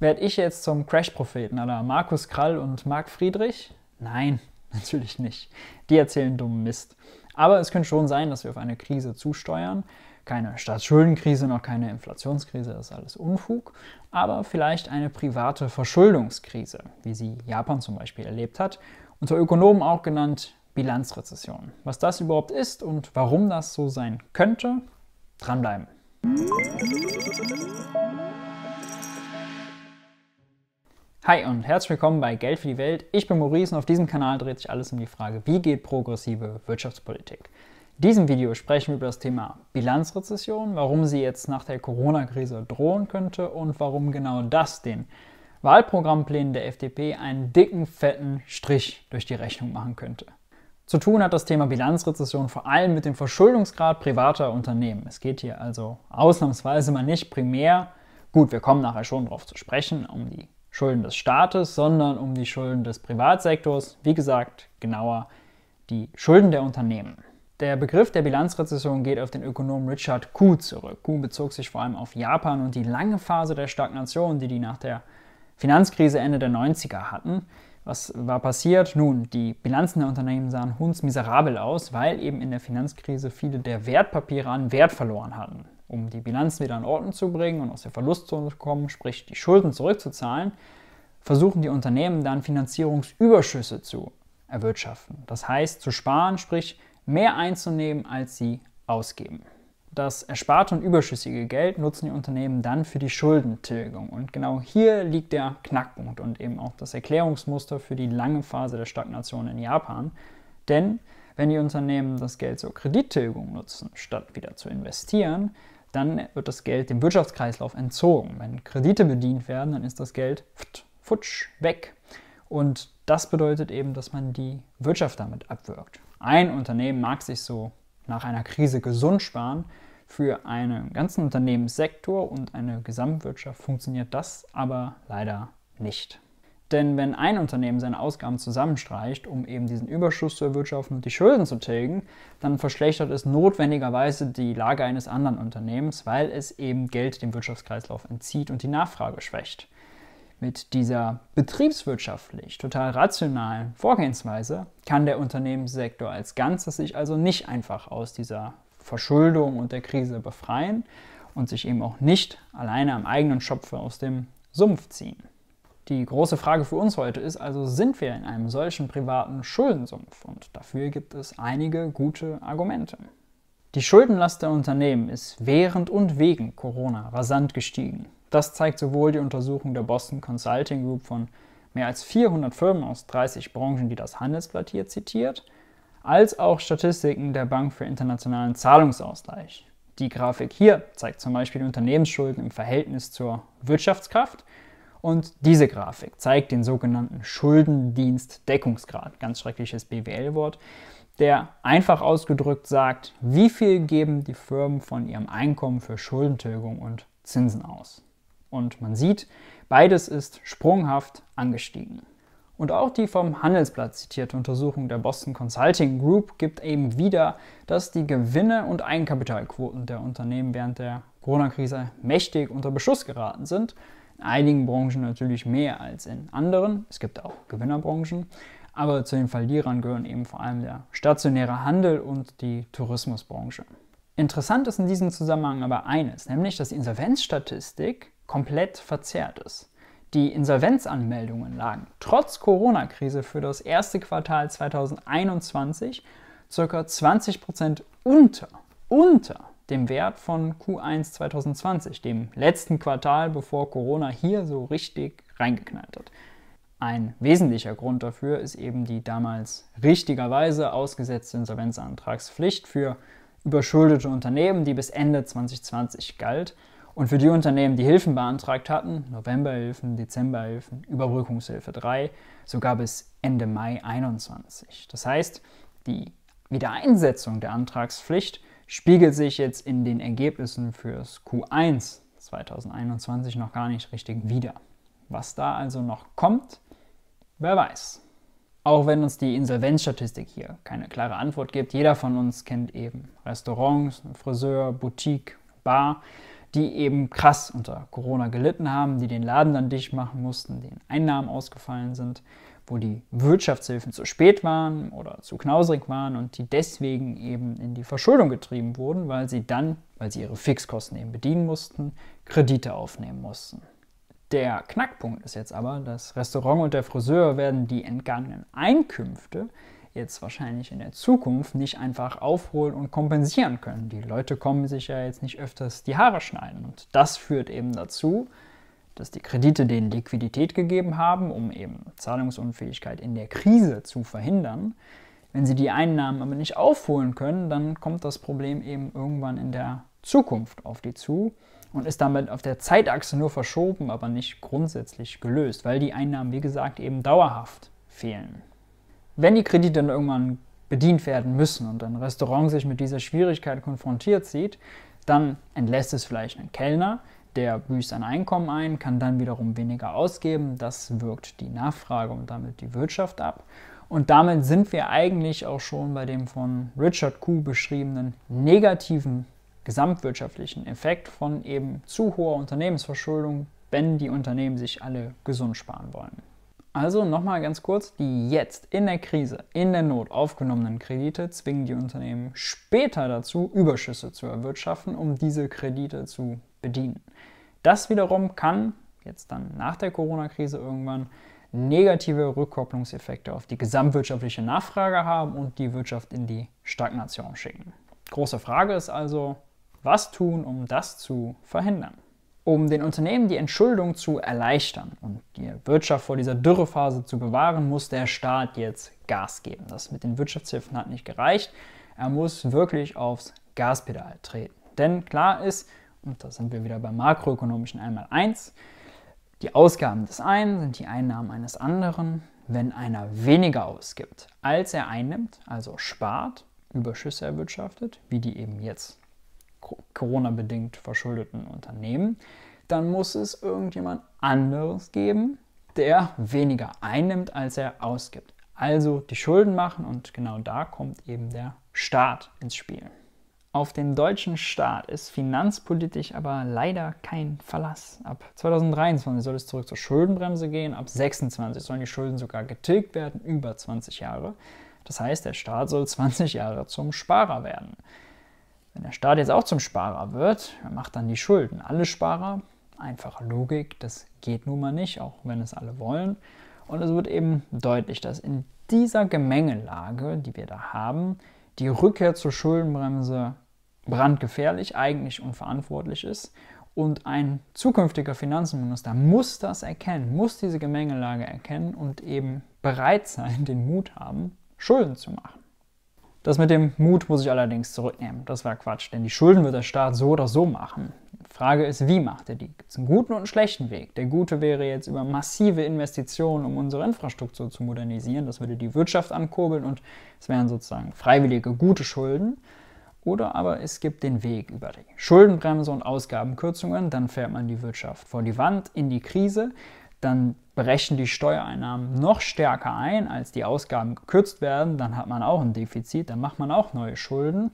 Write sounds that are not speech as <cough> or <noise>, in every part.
Werd ich jetzt zum Crash-Propheten aller Markus Krall und Marc Friedrich? Nein, <laughs> natürlich nicht. Die erzählen dummen Mist. Aber es könnte schon sein, dass wir auf eine Krise zusteuern. Keine Staatsschuldenkrise, noch keine Inflationskrise, das ist alles Unfug. Aber vielleicht eine private Verschuldungskrise, wie sie Japan zum Beispiel erlebt hat. Unter Ökonomen auch genannt Bilanzrezession. Was das überhaupt ist und warum das so sein könnte, dranbleiben. Hi und herzlich willkommen bei Geld für die Welt. Ich bin Maurice und auf diesem Kanal dreht sich alles um die Frage, wie geht progressive Wirtschaftspolitik? In diesem Video sprechen wir über das Thema Bilanzrezession, warum sie jetzt nach der Corona-Krise drohen könnte und warum genau das den Wahlprogrammplänen der FDP einen dicken, fetten Strich durch die Rechnung machen könnte. Zu tun hat das Thema Bilanzrezession vor allem mit dem Verschuldungsgrad privater Unternehmen. Es geht hier also ausnahmsweise mal nicht primär, gut, wir kommen nachher schon darauf zu sprechen, um die Schulden des Staates, sondern um die Schulden des Privatsektors. Wie gesagt, genauer die Schulden der Unternehmen. Der Begriff der Bilanzrezession geht auf den Ökonomen Richard Ku zurück. Ku bezog sich vor allem auf Japan und die lange Phase der Stagnation, die die nach der Finanzkrise Ende der 90er hatten. Was war passiert? Nun, die Bilanzen der Unternehmen sahen hundsmiserabel aus, weil eben in der Finanzkrise viele der Wertpapiere an Wert verloren hatten um die Bilanzen wieder in Ordnung zu bringen und aus der Verlustzone zu kommen, sprich die Schulden zurückzuzahlen, versuchen die Unternehmen dann Finanzierungsüberschüsse zu erwirtschaften. Das heißt, zu sparen, sprich mehr einzunehmen, als sie ausgeben. Das ersparte und überschüssige Geld nutzen die Unternehmen dann für die Schuldentilgung. Und genau hier liegt der Knackpunkt und eben auch das Erklärungsmuster für die lange Phase der Stagnation in Japan. Denn wenn die Unternehmen das Geld zur Kredittilgung nutzen, statt wieder zu investieren, dann wird das Geld dem Wirtschaftskreislauf entzogen. Wenn Kredite bedient werden, dann ist das Geld futsch weg. Und das bedeutet eben, dass man die Wirtschaft damit abwirkt. Ein Unternehmen mag sich so nach einer Krise gesund sparen. Für einen ganzen Unternehmenssektor und eine Gesamtwirtschaft funktioniert das aber leider nicht. Denn wenn ein Unternehmen seine Ausgaben zusammenstreicht, um eben diesen Überschuss zu erwirtschaften und die Schulden zu tilgen, dann verschlechtert es notwendigerweise die Lage eines anderen Unternehmens, weil es eben Geld dem Wirtschaftskreislauf entzieht und die Nachfrage schwächt. Mit dieser betriebswirtschaftlich total rationalen Vorgehensweise kann der Unternehmenssektor als Ganzes sich also nicht einfach aus dieser Verschuldung und der Krise befreien und sich eben auch nicht alleine am eigenen Schopfe aus dem Sumpf ziehen. Die große Frage für uns heute ist also, sind wir in einem solchen privaten Schuldensumpf? Und dafür gibt es einige gute Argumente. Die Schuldenlast der Unternehmen ist während und wegen Corona rasant gestiegen. Das zeigt sowohl die Untersuchung der Boston Consulting Group von mehr als 400 Firmen aus 30 Branchen, die das Handelsblatt hier zitiert, als auch Statistiken der Bank für internationalen Zahlungsausgleich. Die Grafik hier zeigt zum Beispiel Unternehmensschulden im Verhältnis zur Wirtschaftskraft und diese Grafik zeigt den sogenannten Schuldendienstdeckungsgrad, ganz schreckliches BWL-Wort, der einfach ausgedrückt sagt, wie viel geben die Firmen von ihrem Einkommen für Schuldentilgung und Zinsen aus. Und man sieht, beides ist sprunghaft angestiegen. Und auch die vom Handelsblatt zitierte Untersuchung der Boston Consulting Group gibt eben wieder, dass die Gewinne und Eigenkapitalquoten der Unternehmen während der Corona-Krise mächtig unter Beschuss geraten sind einigen Branchen natürlich mehr als in anderen. Es gibt auch Gewinnerbranchen. Aber zu den Verlierern gehören eben vor allem der stationäre Handel und die Tourismusbranche. Interessant ist in diesem Zusammenhang aber eines, nämlich dass die Insolvenzstatistik komplett verzerrt ist. Die Insolvenzanmeldungen lagen trotz Corona-Krise für das erste Quartal 2021 ca. 20% unter, unter dem Wert von Q1 2020, dem letzten Quartal, bevor Corona hier so richtig reingeknallt hat. Ein wesentlicher Grund dafür ist eben die damals richtigerweise ausgesetzte Insolvenzantragspflicht für überschuldete Unternehmen, die bis Ende 2020 galt. Und für die Unternehmen, die Hilfen beantragt hatten, Novemberhilfen, Dezemberhilfen, Überbrückungshilfe 3, sogar bis Ende Mai 2021. Das heißt, die Wiedereinsetzung der Antragspflicht spiegelt sich jetzt in den Ergebnissen fürs Q1 2021 noch gar nicht richtig wieder. Was da also noch kommt, wer weiß. Auch wenn uns die Insolvenzstatistik hier keine klare Antwort gibt, jeder von uns kennt eben Restaurants, Friseur, Boutique, Bar, die eben krass unter Corona gelitten haben, die den Laden dann dicht machen mussten, den Einnahmen ausgefallen sind wo die Wirtschaftshilfen zu spät waren oder zu knausrig waren und die deswegen eben in die Verschuldung getrieben wurden, weil sie dann, weil sie ihre Fixkosten eben bedienen mussten, Kredite aufnehmen mussten. Der Knackpunkt ist jetzt aber, das Restaurant und der Friseur werden die entgangenen Einkünfte jetzt wahrscheinlich in der Zukunft nicht einfach aufholen und kompensieren können. Die Leute kommen sich ja jetzt nicht öfters die Haare schneiden und das führt eben dazu, dass die Kredite denen Liquidität gegeben haben, um eben Zahlungsunfähigkeit in der Krise zu verhindern. Wenn sie die Einnahmen aber nicht aufholen können, dann kommt das Problem eben irgendwann in der Zukunft auf die zu und ist damit auf der Zeitachse nur verschoben, aber nicht grundsätzlich gelöst, weil die Einnahmen, wie gesagt, eben dauerhaft fehlen. Wenn die Kredite dann irgendwann bedient werden müssen und ein Restaurant sich mit dieser Schwierigkeit konfrontiert sieht, dann entlässt es vielleicht einen Kellner, der büßt ein Einkommen ein, kann dann wiederum weniger ausgeben. Das wirkt die Nachfrage und damit die Wirtschaft ab. Und damit sind wir eigentlich auch schon bei dem von Richard Kuh beschriebenen negativen gesamtwirtschaftlichen Effekt von eben zu hoher Unternehmensverschuldung, wenn die Unternehmen sich alle gesund sparen wollen. Also nochmal ganz kurz, die jetzt in der Krise, in der Not aufgenommenen Kredite zwingen die Unternehmen später dazu, Überschüsse zu erwirtschaften, um diese Kredite zu bedienen. Das wiederum kann jetzt dann nach der Corona-Krise irgendwann negative Rückkopplungseffekte auf die gesamtwirtschaftliche Nachfrage haben und die Wirtschaft in die Stagnation schicken. Große Frage ist also, was tun, um das zu verhindern? Um den Unternehmen die Entschuldung zu erleichtern und die Wirtschaft vor dieser Dürrephase zu bewahren, muss der Staat jetzt Gas geben. Das mit den Wirtschaftshilfen hat nicht gereicht. Er muss wirklich aufs Gaspedal treten. Denn klar ist, und da sind wir wieder beim makroökonomischen einmal eins. Die Ausgaben des einen sind die Einnahmen eines anderen. Wenn einer weniger ausgibt, als er einnimmt, also spart, Überschüsse erwirtschaftet, wie die eben jetzt Corona-bedingt verschuldeten Unternehmen, dann muss es irgendjemand anderes geben, der weniger einnimmt, als er ausgibt. Also die Schulden machen und genau da kommt eben der Staat ins Spiel. Auf den deutschen Staat ist finanzpolitisch aber leider kein Verlass. Ab 2023 soll es zurück zur Schuldenbremse gehen, ab 26 sollen die Schulden sogar getilgt werden, über 20 Jahre. Das heißt, der Staat soll 20 Jahre zum Sparer werden. Wenn der Staat jetzt auch zum Sparer wird, er macht dann die Schulden. Alle Sparer, einfache Logik, das geht nun mal nicht, auch wenn es alle wollen. Und es wird eben deutlich, dass in dieser Gemengelage, die wir da haben, die Rückkehr zur Schuldenbremse brandgefährlich, eigentlich unverantwortlich ist. Und ein zukünftiger Finanzminister muss das erkennen, muss diese Gemengelage erkennen und eben bereit sein, den Mut haben, Schulden zu machen. Das mit dem Mut muss ich allerdings zurücknehmen. Das war Quatsch, denn die Schulden wird der Staat so oder so machen. Die Frage ist, wie macht er die? Gibt es einen guten und einen schlechten Weg? Der gute wäre jetzt über massive Investitionen, um unsere Infrastruktur zu modernisieren. Das würde die Wirtschaft ankurbeln und es wären sozusagen freiwillige, gute Schulden. Oder aber es gibt den Weg über die Schuldenbremse und Ausgabenkürzungen, dann fährt man die Wirtschaft vor die Wand, in die Krise dann brechen die Steuereinnahmen noch stärker ein, als die Ausgaben gekürzt werden, dann hat man auch ein Defizit, dann macht man auch neue Schulden,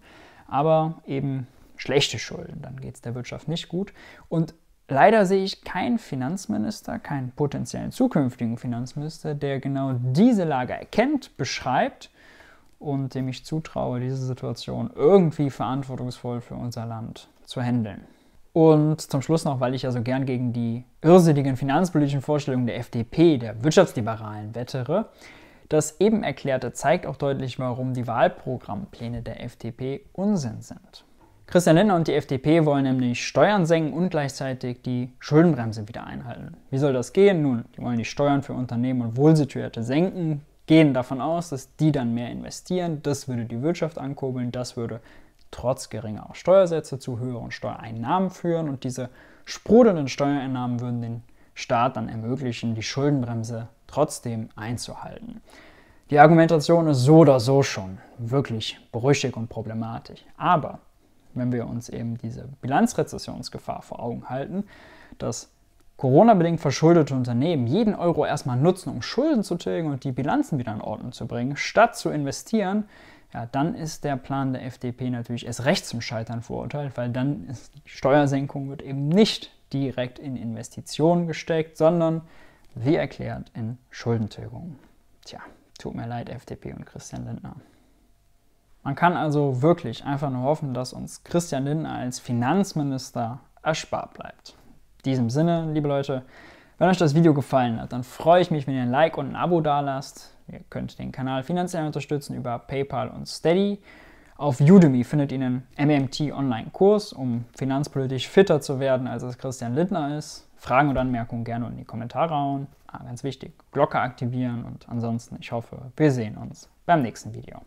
aber eben schlechte Schulden, dann geht es der Wirtschaft nicht gut. Und leider sehe ich keinen Finanzminister, keinen potenziellen zukünftigen Finanzminister, der genau diese Lage erkennt, beschreibt und dem ich zutraue, diese Situation irgendwie verantwortungsvoll für unser Land zu handeln. Und zum Schluss noch, weil ich ja so gern gegen die irrsinnigen finanzpolitischen Vorstellungen der FDP, der Wirtschaftsliberalen, wettere. Das eben erklärte zeigt auch deutlich, warum die Wahlprogrammpläne der FDP Unsinn sind. Christian Lindner und die FDP wollen nämlich Steuern senken und gleichzeitig die Schuldenbremse wieder einhalten. Wie soll das gehen? Nun, die wollen die Steuern für Unternehmen und Wohlsituierte senken, gehen davon aus, dass die dann mehr investieren. Das würde die Wirtschaft ankurbeln, das würde trotz geringer Steuersätze zu höheren Steuereinnahmen führen und diese sprudelnden Steuereinnahmen würden den Staat dann ermöglichen, die Schuldenbremse trotzdem einzuhalten. Die Argumentation ist so oder so schon wirklich brüchig und problematisch. Aber wenn wir uns eben diese Bilanzrezessionsgefahr vor Augen halten, dass Corona-bedingt verschuldete Unternehmen jeden Euro erstmal nutzen, um Schulden zu tilgen und die Bilanzen wieder in Ordnung zu bringen, statt zu investieren, ja, dann ist der Plan der FDP natürlich erst recht zum Scheitern verurteilt, weil dann ist die Steuersenkung wird eben nicht direkt in Investitionen gesteckt, sondern wie erklärt in Schuldentilgung. Tja, tut mir leid, FDP und Christian Lindner. Man kann also wirklich einfach nur hoffen, dass uns Christian Lindner als Finanzminister erspart bleibt. In diesem Sinne, liebe Leute, wenn euch das Video gefallen hat, dann freue ich mich, wenn ihr ein Like und ein Abo dalasst. Ihr könnt den Kanal finanziell unterstützen über PayPal und Steady. Auf Udemy findet ihr einen MMT-Online-Kurs, um finanzpolitisch fitter zu werden, als es Christian Lindner ist. Fragen und Anmerkungen gerne in die Kommentare hauen. Ah, ganz wichtig, Glocke aktivieren und ansonsten, ich hoffe, wir sehen uns beim nächsten Video.